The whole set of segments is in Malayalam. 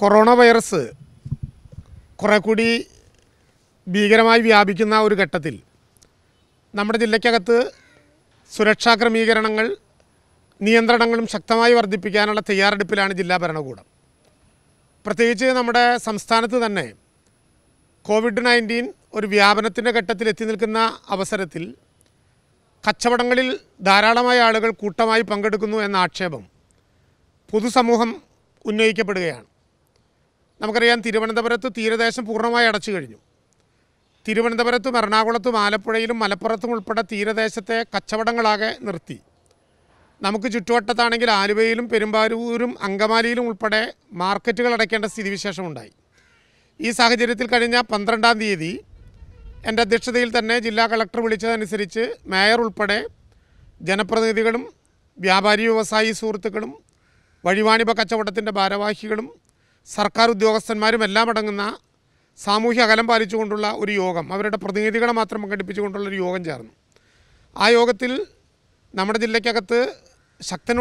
കൊറോണ വൈറസ് കുറേ കൂടി ഭീകരമായി വ്യാപിക്കുന്ന ഒരു ഘട്ടത്തിൽ നമ്മുടെ ജില്ലയ്ക്കകത്ത് സുരക്ഷാ ക്രമീകരണങ്ങൾ നിയന്ത്രണങ്ങളും ശക്തമായി വർദ്ധിപ്പിക്കാനുള്ള തയ്യാറെടുപ്പിലാണ് ജില്ലാ ഭരണകൂടം പ്രത്യേകിച്ച് നമ്മുടെ സംസ്ഥാനത്ത് തന്നെ കോവിഡ് നയൻറ്റീൻ ഒരു വ്യാപനത്തിൻ്റെ ഘട്ടത്തിൽ എത്തി നിൽക്കുന്ന അവസരത്തിൽ കച്ചവടങ്ങളിൽ ധാരാളമായ ആളുകൾ കൂട്ടമായി പങ്കെടുക്കുന്നു എന്ന ആക്ഷേപം പൊതുസമൂഹം ഉന്നയിക്കപ്പെടുകയാണ് നമുക്കറിയാം തിരുവനന്തപുരത്ത് തീരദേശം പൂർണ്ണമായി അടച്ചു കഴിഞ്ഞു തിരുവനന്തപുരത്തും എറണാകുളത്തും ആലപ്പുഴയിലും മലപ്പുറത്തും ഉൾപ്പെടെ തീരദേശത്തെ കച്ചവടങ്ങളാകെ നിർത്തി നമുക്ക് ചുറ്റുവട്ടത്താണെങ്കിൽ ആലുവയിലും പെരുമ്പാരൂരും അങ്കമാലിയിലും ഉൾപ്പെടെ മാർക്കറ്റുകൾ അടയ്ക്കേണ്ട സ്ഥിതിവിശേഷമുണ്ടായി ഈ സാഹചര്യത്തിൽ കഴിഞ്ഞ പന്ത്രണ്ടാം തീയതി എൻ്റെ അധ്യക്ഷതയിൽ തന്നെ ജില്ലാ കളക്ടർ വിളിച്ചതനുസരിച്ച് മേയർ ഉൾപ്പെടെ ജനപ്രതിനിധികളും വ്യാപാരി വ്യവസായി സുഹൃത്തുക്കളും വഴിവാണിഭ കച്ചവടത്തിൻ്റെ ഭാരവാഹികളും സർക്കാർ ഉദ്യോഗസ്ഥന്മാരും എല്ലാം അടങ്ങുന്ന സാമൂഹ്യ അകലം പാലിച്ചുകൊണ്ടുള്ള ഒരു യോഗം അവരുടെ പ്രതിനിധികളെ മാത്രം പങ്കെടുപ്പിച്ചുകൊണ്ടുള്ള ഒരു യോഗം ചേർന്നു ആ യോഗത്തിൽ നമ്മുടെ ജില്ലയ്ക്കകത്ത് ശക്തൻ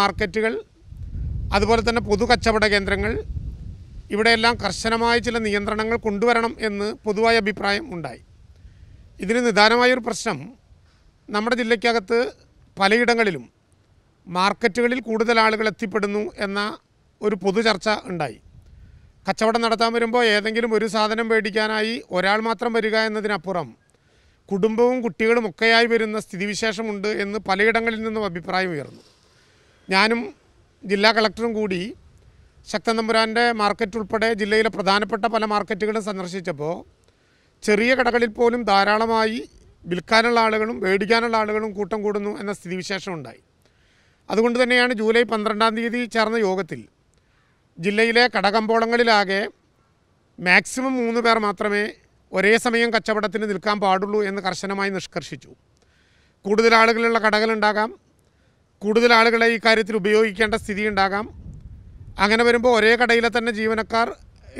മാർക്കറ്റുകൾ അതുപോലെ തന്നെ പൊതു കച്ചവട കേന്ദ്രങ്ങൾ ഇവിടെയെല്ലാം കർശനമായ ചില നിയന്ത്രണങ്ങൾ കൊണ്ടുവരണം എന്ന് പൊതുവായ അഭിപ്രായം ഉണ്ടായി ഇതിന് നിദാനമായൊരു പ്രശ്നം നമ്മുടെ ജില്ലയ്ക്കകത്ത് പലയിടങ്ങളിലും മാർക്കറ്റുകളിൽ കൂടുതൽ ആളുകൾ എത്തിപ്പെടുന്നു എന്ന ഒരു പൊതു ചർച്ച ഉണ്ടായി കച്ചവടം നടത്താൻ വരുമ്പോൾ ഏതെങ്കിലും ഒരു സാധനം മേടിക്കാനായി ഒരാൾ മാത്രം വരിക എന്നതിനപ്പുറം കുടുംബവും കുട്ടികളും ഒക്കെയായി വരുന്ന സ്ഥിതിവിശേഷമുണ്ട് എന്ന് പലയിടങ്ങളിൽ നിന്നും അഭിപ്രായം ഉയർന്നു ഞാനും ജില്ലാ കളക്ടറും കൂടി ശക്തൻ തമ്പുരാൻ്റെ മാർക്കറ്റ് ഉൾപ്പെടെ ജില്ലയിലെ പ്രധാനപ്പെട്ട പല മാർക്കറ്റുകളും സന്ദർശിച്ചപ്പോൾ ചെറിയ കടകളിൽ പോലും ധാരാളമായി വിൽക്കാനുള്ള ആളുകളും മേടിക്കാനുള്ള ആളുകളും കൂട്ടം കൂടുന്നു എന്ന സ്ഥിതിവിശേഷം ഉണ്ടായി അതുകൊണ്ട് തന്നെയാണ് ജൂലൈ പന്ത്രണ്ടാം തീയതി ചേർന്ന യോഗത്തിൽ ജില്ലയിലെ കടകമ്പോളങ്ങളിലാകെ മാക്സിമം മൂന്ന് പേർ മാത്രമേ ഒരേ സമയം കച്ചവടത്തിന് നിൽക്കാൻ പാടുള്ളൂ എന്ന് കർശനമായി നിഷ്കർഷിച്ചു കൂടുതൽ ആളുകളുള്ള കടകളുണ്ടാകാം കൂടുതൽ ആളുകളെ ഈ കാര്യത്തിൽ ഉപയോഗിക്കേണ്ട സ്ഥിതി ഉണ്ടാകാം അങ്ങനെ വരുമ്പോൾ ഒരേ കടയിലെ തന്നെ ജീവനക്കാർ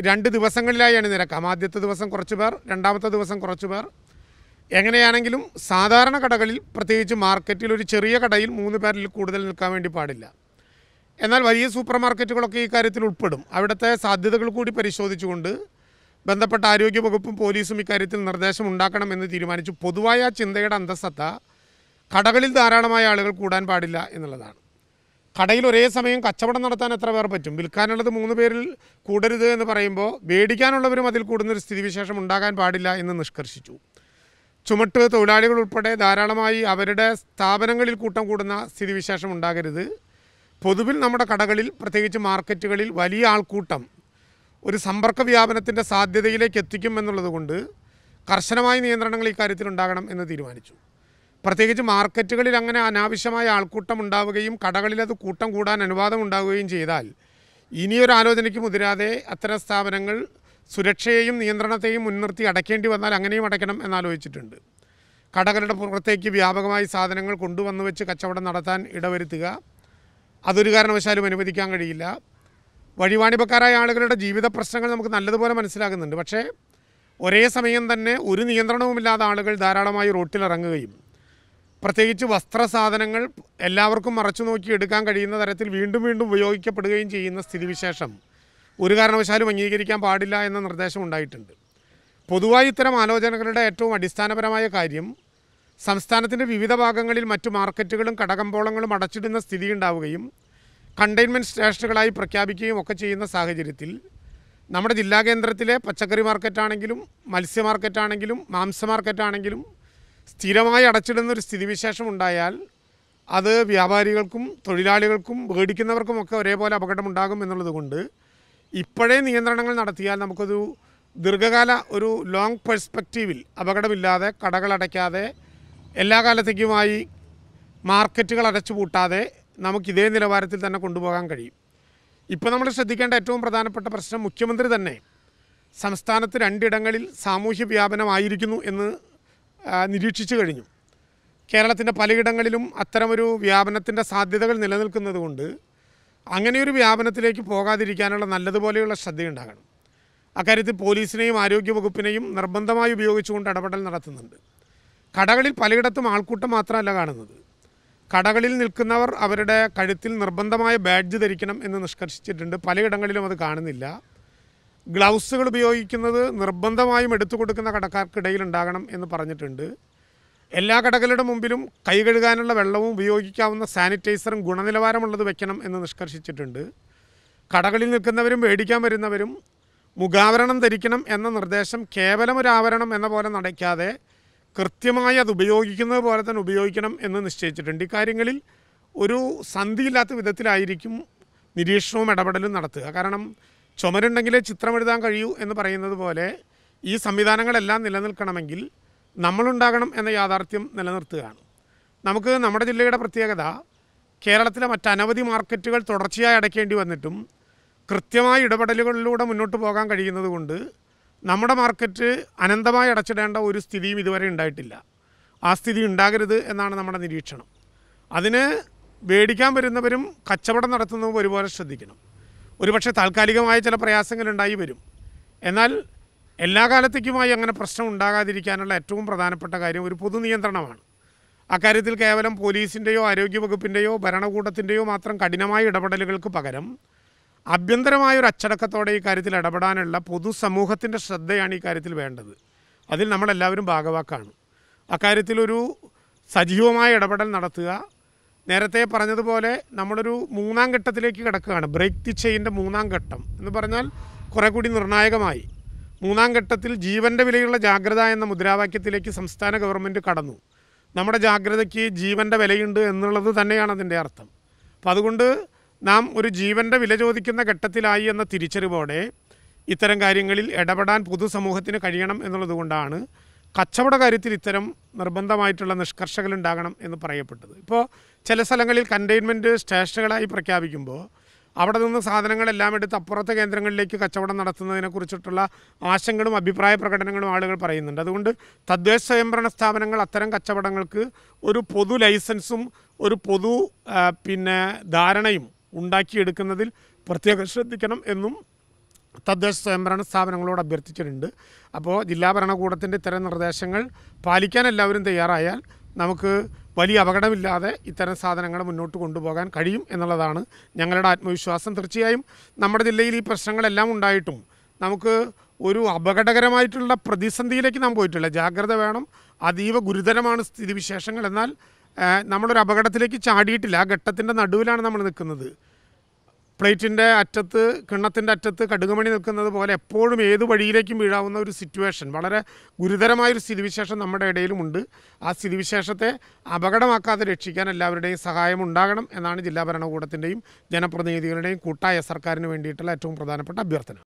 രണ്ട് ദിവസങ്ങളിലായി അണിനിരക്കാം ആദ്യത്തെ ദിവസം കുറച്ച് പേർ രണ്ടാമത്തെ ദിവസം കുറച്ച് പേർ എങ്ങനെയാണെങ്കിലും സാധാരണ കടകളിൽ പ്രത്യേകിച്ച് മാർക്കറ്റിൽ ഒരു ചെറിയ കടയിൽ മൂന്ന് പേരിൽ കൂടുതൽ നിൽക്കാൻ വേണ്ടി പാടില്ല എന്നാൽ വലിയ സൂപ്പർ മാർക്കറ്റുകളൊക്കെ ഈ കാര്യത്തിൽ ഉൾപ്പെടും അവിടുത്തെ സാധ്യതകൾ കൂടി പരിശോധിച്ചുകൊണ്ട് ബന്ധപ്പെട്ട ആരോഗ്യ വകുപ്പും പോലീസും ഇക്കാര്യത്തിൽ നിർദ്ദേശം ഉണ്ടാക്കണമെന്ന് തീരുമാനിച്ചു പൊതുവായ ചിന്തയുടെ അന്തസ്സത്ത കടകളിൽ ധാരാളമായ ആളുകൾ കൂടാൻ പാടില്ല എന്നുള്ളതാണ് കടയിൽ ഒരേ സമയം കച്ചവടം നടത്താൻ എത്ര പേർ പറ്റും വിൽക്കാനുള്ളത് മൂന്ന് പേരിൽ കൂടരുത് എന്ന് പറയുമ്പോൾ മേടിക്കാനുള്ളവരും അതിൽ കൂടുന്നൊരു സ്ഥിതിവിശേഷം ഉണ്ടാകാൻ പാടില്ല എന്ന് നിഷ്കർഷിച്ചു ചുമട്ട് തൊഴിലാളികൾ ഉൾപ്പെടെ ധാരാളമായി അവരുടെ സ്ഥാപനങ്ങളിൽ കൂട്ടം കൂടുന്ന സ്ഥിതിവിശേഷം ഉണ്ടാകരുത് പൊതുവിൽ നമ്മുടെ കടകളിൽ പ്രത്യേകിച്ച് മാർക്കറ്റുകളിൽ വലിയ ആൾക്കൂട്ടം ഒരു സമ്പർക്ക വ്യാപനത്തിൻ്റെ സാധ്യതയിലേക്ക് എത്തിക്കും എന്നുള്ളതുകൊണ്ട് കർശനമായ നിയന്ത്രണങ്ങൾ ഇക്കാര്യത്തിൽ ഉണ്ടാകണം എന്ന് തീരുമാനിച്ചു പ്രത്യേകിച്ച് മാർക്കറ്റുകളിൽ അങ്ങനെ അനാവശ്യമായ ആൾക്കൂട്ടം ഉണ്ടാവുകയും കടകളിൽ അത് കൂട്ടം കൂടാൻ അനുവാദം ഉണ്ടാവുകയും ചെയ്താൽ ഇനിയൊരു ആലോചനയ്ക്ക് മുതിരാതെ അത്തരം സ്ഥാപനങ്ങൾ സുരക്ഷയെയും നിയന്ത്രണത്തെയും മുൻനിർത്തി അടയ്ക്കേണ്ടി വന്നാൽ അങ്ങനെയും അടയ്ക്കണം എന്നാലോചിച്ചിട്ടുണ്ട് കടകളുടെ പുറത്തേക്ക് വ്യാപകമായി സാധനങ്ങൾ കൊണ്ടുവന്നു വെച്ച് കച്ചവടം നടത്താൻ ഇടവരുത്തുക അതൊരു കാരണവശാലും അനുവദിക്കാൻ കഴിയില്ല വഴിവാണിപക്കാരായ ആളുകളുടെ ജീവിത പ്രശ്നങ്ങൾ നമുക്ക് നല്ലതുപോലെ മനസ്സിലാകുന്നുണ്ട് പക്ഷേ ഒരേ സമയം തന്നെ ഒരു നിയന്ത്രണവുമില്ലാതെ ആളുകൾ ധാരാളമായി റോട്ടിലിറങ്ങുകയും പ്രത്യേകിച്ച് വസ്ത്രസാധനങ്ങൾ എല്ലാവർക്കും മറച്ചു നോക്കി എടുക്കാൻ കഴിയുന്ന തരത്തിൽ വീണ്ടും വീണ്ടും ഉപയോഗിക്കപ്പെടുകയും ചെയ്യുന്ന സ്ഥിതിവിശേഷം ഒരു കാരണവശാലും അംഗീകരിക്കാൻ പാടില്ല എന്ന നിർദ്ദേശം ഉണ്ടായിട്ടുണ്ട് പൊതുവായി ഇത്തരം ആലോചനകളുടെ ഏറ്റവും അടിസ്ഥാനപരമായ കാര്യം സംസ്ഥാനത്തിൻ്റെ വിവിധ ഭാഗങ്ങളിൽ മറ്റു മാർക്കറ്റുകളും കടകമ്പോളങ്ങളും അടച്ചിടുന്ന സ്ഥിതി ഉണ്ടാവുകയും കണ്ടെയ്ൻമെൻറ്റ് സ്റ്റേഷനുകളായി പ്രഖ്യാപിക്കുകയും ഒക്കെ ചെയ്യുന്ന സാഹചര്യത്തിൽ നമ്മുടെ ജില്ലാ കേന്ദ്രത്തിലെ പച്ചക്കറി മാർക്കറ്റാണെങ്കിലും മത്സ്യ മാർക്കറ്റാണെങ്കിലും മാംസ മാർക്കറ്റാണെങ്കിലും സ്ഥിരമായി അടച്ചിടുന്ന ഒരു സ്ഥിതിവിശേഷം ഉണ്ടായാൽ അത് വ്യാപാരികൾക്കും തൊഴിലാളികൾക്കും ഒക്കെ ഒരേപോലെ അപകടമുണ്ടാകും എന്നുള്ളതുകൊണ്ട് ഇപ്പോഴേ നിയന്ത്രണങ്ങൾ നടത്തിയാൽ നമുക്കൊരു ദീർഘകാല ഒരു ലോങ് പെർസ്പെക്റ്റീവിൽ അപകടമില്ലാതെ കടകളടയ്ക്കാതെ എല്ലാ കാലത്തേക്കുമായി മാർക്കറ്റുകൾ അടച്ചുപൂട്ടാതെ നമുക്ക് ഇതേ നിലവാരത്തിൽ തന്നെ കൊണ്ടുപോകാൻ കഴിയും ഇപ്പോൾ നമ്മൾ ശ്രദ്ധിക്കേണ്ട ഏറ്റവും പ്രധാനപ്പെട്ട പ്രശ്നം മുഖ്യമന്ത്രി തന്നെ സംസ്ഥാനത്ത് രണ്ടിടങ്ങളിൽ സാമൂഹ്യ വ്യാപനമായിരിക്കുന്നു എന്ന് നിരീക്ഷിച്ചു കഴിഞ്ഞു കേരളത്തിൻ്റെ പലയിടങ്ങളിലും അത്തരമൊരു വ്യാപനത്തിൻ്റെ സാധ്യതകൾ നിലനിൽക്കുന്നതുകൊണ്ട് അങ്ങനെയൊരു വ്യാപനത്തിലേക്ക് പോകാതിരിക്കാനുള്ള നല്ലതുപോലെയുള്ള ശ്രദ്ധയുണ്ടാകണം അക്കാര്യത്തിൽ പോലീസിനെയും ആരോഗ്യവകുപ്പിനെയും നിർബന്ധമായി ഉപയോഗിച്ചുകൊണ്ട് ഇടപെടൽ നടത്തുന്നുണ്ട് കടകളിൽ പലയിടത്തും ആൾക്കൂട്ടം മാത്രമല്ല കാണുന്നത് കടകളിൽ നിൽക്കുന്നവർ അവരുടെ കഴുത്തിൽ നിർബന്ധമായ ബാഡ്ജ് ധരിക്കണം എന്ന് നിഷ്കർഷിച്ചിട്ടുണ്ട് പലയിടങ്ങളിലും അത് കാണുന്നില്ല ഗ്ലൗസുകൾ ഉപയോഗിക്കുന്നത് നിർബന്ധമായും എടുത്തു കൊടുക്കുന്ന കടക്കാർക്കിടയിൽ ഉണ്ടാകണം എന്ന് പറഞ്ഞിട്ടുണ്ട് എല്ലാ കടകളുടെ മുമ്പിലും കൈ കഴുകാനുള്ള വെള്ളവും ഉപയോഗിക്കാവുന്ന സാനിറ്റൈസറും ഗുണനിലവാരമുള്ളത് വെക്കണം എന്ന് നിഷ്കർഷിച്ചിട്ടുണ്ട് കടകളിൽ നിൽക്കുന്നവരും മേടിക്കാൻ വരുന്നവരും മുഖാവരണം ധരിക്കണം എന്ന നിർദ്ദേശം കേവലം ഒരു ആവരണം എന്ന പോലെ നടക്കാതെ കൃത്യമായി അത് ഉപയോഗിക്കുന്നത് പോലെ തന്നെ ഉപയോഗിക്കണം എന്ന് നിശ്ചയിച്ചിട്ടുണ്ട് ഇക്കാര്യങ്ങളിൽ ഒരു സന്ധിയില്ലാത്ത വിധത്തിലായിരിക്കും നിരീക്ഷണവും ഇടപെടലും നടത്തുക കാരണം ചുമരുണ്ടെങ്കിലേ ചിത്രമെഴുതാൻ കഴിയൂ എന്ന് പറയുന്നത് പോലെ ഈ സംവിധാനങ്ങളെല്ലാം നിലനിൽക്കണമെങ്കിൽ നമ്മളുണ്ടാകണം എന്ന യാഥാർത്ഥ്യം നിലനിർത്തുകയാണ് നമുക്ക് നമ്മുടെ ജില്ലയുടെ പ്രത്യേകത കേരളത്തിലെ മറ്റനവധി മാർക്കറ്റുകൾ തുടർച്ചയായി അടയ്ക്കേണ്ടി വന്നിട്ടും കൃത്യമായ ഇടപെടലുകളിലൂടെ മുന്നോട്ട് പോകാൻ കഴിയുന്നത് കൊണ്ട് നമ്മുടെ മാർക്കറ്റ് അനന്തമായി അടച്ചിടേണ്ട ഒരു സ്ഥിതിയും ഇതുവരെ ഉണ്ടായിട്ടില്ല ആ സ്ഥിതി ഉണ്ടാകരുത് എന്നാണ് നമ്മുടെ നിരീക്ഷണം അതിന് മേടിക്കാൻ വരുന്നവരും കച്ചവടം നടത്തുന്നവരും ഒരുപോലെ ശ്രദ്ധിക്കണം ഒരുപക്ഷെ താൽക്കാലികമായ ചില പ്രയാസങ്ങളുണ്ടായി വരും എന്നാൽ എല്ലാ കാലത്തേക്കുമായി അങ്ങനെ പ്രശ്നം ഉണ്ടാകാതിരിക്കാനുള്ള ഏറ്റവും പ്രധാനപ്പെട്ട കാര്യം ഒരു പൊതു നിയന്ത്രണമാണ് അക്കാര്യത്തിൽ കേവലം പോലീസിൻ്റെയോ ആരോഗ്യവകുപ്പിൻ്റെയോ ഭരണകൂടത്തിൻ്റെയോ മാത്രം കഠിനമായ ഇടപെടലുകൾക്ക് പകരം ആഭ്യന്തരമായ ഒരു അച്ചടക്കത്തോടെ ഈ കാര്യത്തിൽ ഇടപെടാനുള്ള പൊതുസമൂഹത്തിൻ്റെ ശ്രദ്ധയാണ് ഈ കാര്യത്തിൽ വേണ്ടത് അതിൽ നമ്മളെല്ലാവരും ഭാഗവാക്കാണ് അക്കാര്യത്തിലൊരു സജീവമായ ഇടപെടൽ നടത്തുക നേരത്തെ പറഞ്ഞതുപോലെ നമ്മളൊരു മൂന്നാം ഘട്ടത്തിലേക്ക് കിടക്കുകയാണ് ബ്രേക്ക് ദി ചെയിൻ്റെ മൂന്നാം ഘട്ടം എന്ന് പറഞ്ഞാൽ കുറെ കൂടി നിർണായകമായി മൂന്നാം ഘട്ടത്തിൽ ജീവൻ്റെ വിലയുള്ള ജാഗ്രത എന്ന മുദ്രാവാക്യത്തിലേക്ക് സംസ്ഥാന ഗവൺമെൻറ് കടന്നു നമ്മുടെ ജാഗ്രതയ്ക്ക് ജീവൻ്റെ വിലയുണ്ട് എന്നുള്ളത് തന്നെയാണ് അതിൻ്റെ അർത്ഥം അപ്പം അതുകൊണ്ട് നാം ഒരു ജീവൻ്റെ വില ചോദിക്കുന്ന ഘട്ടത്തിലായി എന്ന തിരിച്ചറിവോടെ ഇത്തരം കാര്യങ്ങളിൽ ഇടപെടാൻ പൊതുസമൂഹത്തിന് കഴിയണം എന്നുള്ളതുകൊണ്ടാണ് കച്ചവട കാര്യത്തിൽ ഇത്തരം നിർബന്ധമായിട്ടുള്ള നിഷ്കർഷകൾ ഉണ്ടാകണം എന്ന് പറയപ്പെട്ടത് ഇപ്പോൾ ചില സ്ഥലങ്ങളിൽ കണ്ടെയ്ൻമെൻറ്റ് സ്റ്റേഷനുകളായി പ്രഖ്യാപിക്കുമ്പോൾ അവിടെ നിന്ന് സാധനങ്ങളെല്ലാം എടുത്ത് അപ്പുറത്തെ കേന്ദ്രങ്ങളിലേക്ക് കച്ചവടം നടത്തുന്നതിനെക്കുറിച്ചിട്ടുള്ള ആശങ്കകളും അഭിപ്രായ പ്രകടനങ്ങളും ആളുകൾ പറയുന്നുണ്ട് അതുകൊണ്ട് തദ്ദേശ സ്വയംഭരണ സ്ഥാപനങ്ങൾ അത്തരം കച്ചവടങ്ങൾക്ക് ഒരു പൊതു ലൈസൻസും ഒരു പൊതു പിന്നെ ധാരണയും ഉണ്ടാക്കിയെടുക്കുന്നതിൽ പ്രത്യേകം ശ്രദ്ധിക്കണം എന്നും തദ്ദേശ സ്വയംഭരണ സ്ഥാപനങ്ങളോട് അഭ്യർത്ഥിച്ചിട്ടുണ്ട് അപ്പോൾ ജില്ലാ ഭരണകൂടത്തിൻ്റെ ഇത്തരം നിർദ്ദേശങ്ങൾ പാലിക്കാൻ എല്ലാവരും തയ്യാറായാൽ നമുക്ക് വലിയ അപകടമില്ലാതെ ഇത്തരം സാധനങ്ങൾ മുന്നോട്ട് കൊണ്ടുപോകാൻ കഴിയും എന്നുള്ളതാണ് ഞങ്ങളുടെ ആത്മവിശ്വാസം തീർച്ചയായും നമ്മുടെ ജില്ലയിൽ ഈ പ്രശ്നങ്ങളെല്ലാം ഉണ്ടായിട്ടും നമുക്ക് ഒരു അപകടകരമായിട്ടുള്ള പ്രതിസന്ധിയിലേക്ക് നാം പോയിട്ടില്ല ജാഗ്രത വേണം അതീവ ഗുരുതരമാണ് സ്ഥിതിവിശേഷങ്ങൾ എന്നാൽ നമ്മളൊരു അപകടത്തിലേക്ക് ചാടിയിട്ടില്ല ആ ഘട്ടത്തിൻ്റെ നടുവിലാണ് നമ്മൾ നിൽക്കുന്നത് പ്ലേറ്റിൻ്റെ അറ്റത്ത് കിണ്ണത്തിൻ്റെ അറ്റത്ത് കടുകുമണി നിൽക്കുന്നത് പോലെ എപ്പോഴും ഏത് വഴിയിലേക്കും വീഴാവുന്ന ഒരു സിറ്റുവേഷൻ വളരെ ഗുരുതരമായൊരു സ്ഥിതിവിശേഷം നമ്മുടെ ഇടയിലുമുണ്ട് ആ സ്ഥിതിവിശേഷത്തെ അപകടമാക്കാതെ രക്ഷിക്കാൻ എല്ലാവരുടെയും സഹായം ഉണ്ടാകണം എന്നാണ് ജില്ലാ ഭരണകൂടത്തിൻ്റെയും ജനപ്രതിനിധികളുടെയും കൂട്ടായ സർക്കാരിന് വേണ്ടിയിട്ടുള്ള ഏറ്റവും പ്രധാനപ്പെട്ട അഭ്യർത്ഥന